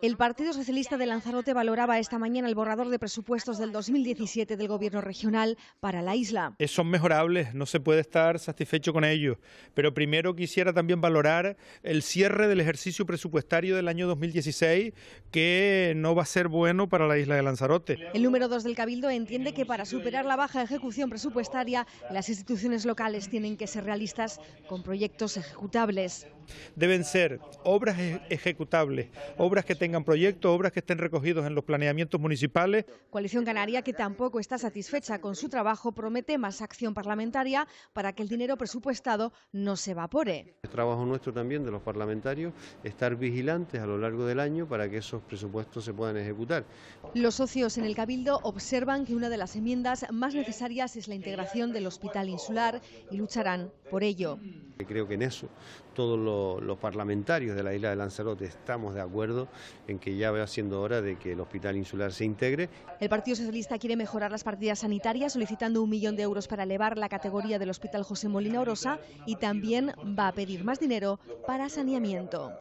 El Partido Socialista de Lanzarote valoraba esta mañana el borrador de presupuestos del 2017 del Gobierno regional para la isla. Son mejorables, no se puede estar satisfecho con ellos, pero primero quisiera también valorar el cierre del ejercicio presupuestario del año 2016, que no va a ser bueno para la isla de Lanzarote. El número 2 del Cabildo entiende que para superar la baja ejecución presupuestaria, las instituciones locales tienen que ser realistas con proyectos ejecutables. Deben ser obras e-, ejecutables, obras obras que tengan proyectos, obras que estén recogidos en los planeamientos municipales. Coalición Canaria, que tampoco está satisfecha con su trabajo, promete más acción parlamentaria para que el dinero presupuestado no se evapore. El trabajo nuestro también de los parlamentarios, estar vigilantes a lo largo del año para que esos presupuestos se puedan ejecutar. Los socios en el Cabildo observan que una de las enmiendas más necesarias es la integración del hospital insular y lucharán por ello. Creo que en eso todos los, parlamentarios de la isla de Lanzarote estamos de acuerdo en que ya va siendo hora de que el hospital insular se integre. El Partido Socialista quiere mejorar las partidas sanitarias solicitando un millón de euros para elevar la categoría del Hospital José Molina Orosa y también va a pedir más dinero para saneamiento.